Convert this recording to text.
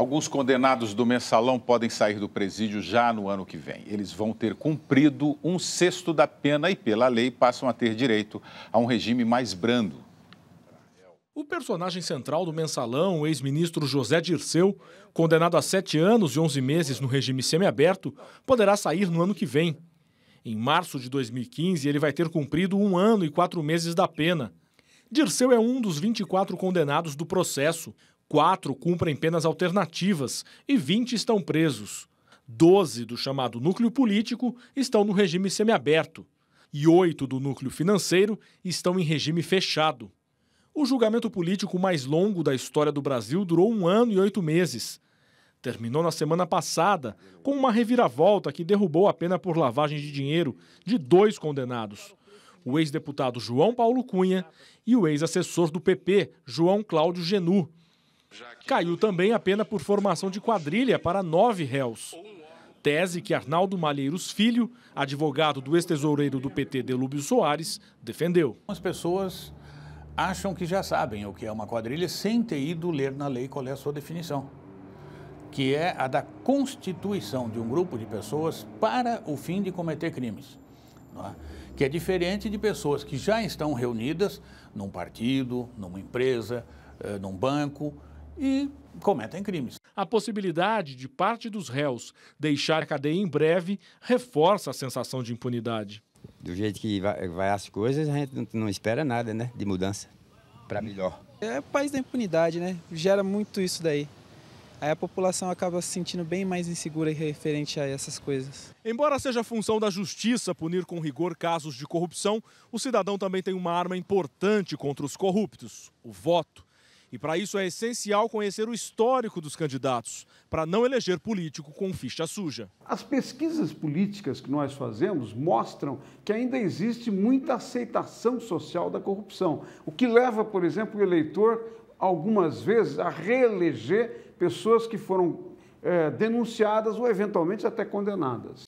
Alguns condenados do mensalão podem sair do presídio já no ano que vem. Eles vão ter cumprido um sexto da pena e, pela lei, passam a ter direito a um regime mais brando. O personagem central do mensalão, o ex-ministro José Dirceu, condenado a sete anos e onze meses no regime semiaberto, poderá sair no ano que vem. Em março de 2015, ele vai ter cumprido um ano e quatro meses da pena. Dirceu é um dos 24 condenados do processo. Quatro cumprem penas alternativas e 20 estão presos. Doze do chamado núcleo político estão no regime semiaberto e oito do núcleo financeiro estão em regime fechado. O julgamento político mais longo da história do Brasil durou um ano e oito meses. Terminou na semana passada com uma reviravolta que derrubou a pena por lavagem de dinheiro de dois condenados: o ex-deputado João Paulo Cunha e o ex-assessor do PP, João Cláudio Genu, Caiu também a pena por formação de quadrilha para nove réus. Tese que Arnaldo Malheiros Filho, advogado do ex-tesoureiro do PT Delúbio Soares, defendeu. As pessoas acham que já sabem o que é uma quadrilha sem ter ido ler na lei qual é a sua definição, que é a da constituição de um grupo de pessoas para o fim de cometer crimes. É? Que é diferente de pessoas que já estão reunidas num partido, numa empresa, eh, num banco, e cometem crimes. A possibilidade de parte dos réus deixar a cadeia em breve reforça a sensação de impunidade. Do jeito que vai, as coisas, a gente não espera nada, né? De mudança para melhor. É o país da impunidade, né? Gera muito isso daí. Aí a população acaba se sentindo bem mais insegura referente a essas coisas. Embora seja função da justiça punir com rigor casos de corrupção, o cidadão também tem uma arma importante contra os corruptos: o voto. E para isso é essencial conhecer o histórico dos candidatos, para não eleger político com ficha suja. As pesquisas políticas que nós fazemos mostram que ainda existe muita aceitação social da corrupção, o que leva, por exemplo, o eleitor algumas vezes a reeleger pessoas que foram é, denunciadas ou eventualmente até condenadas.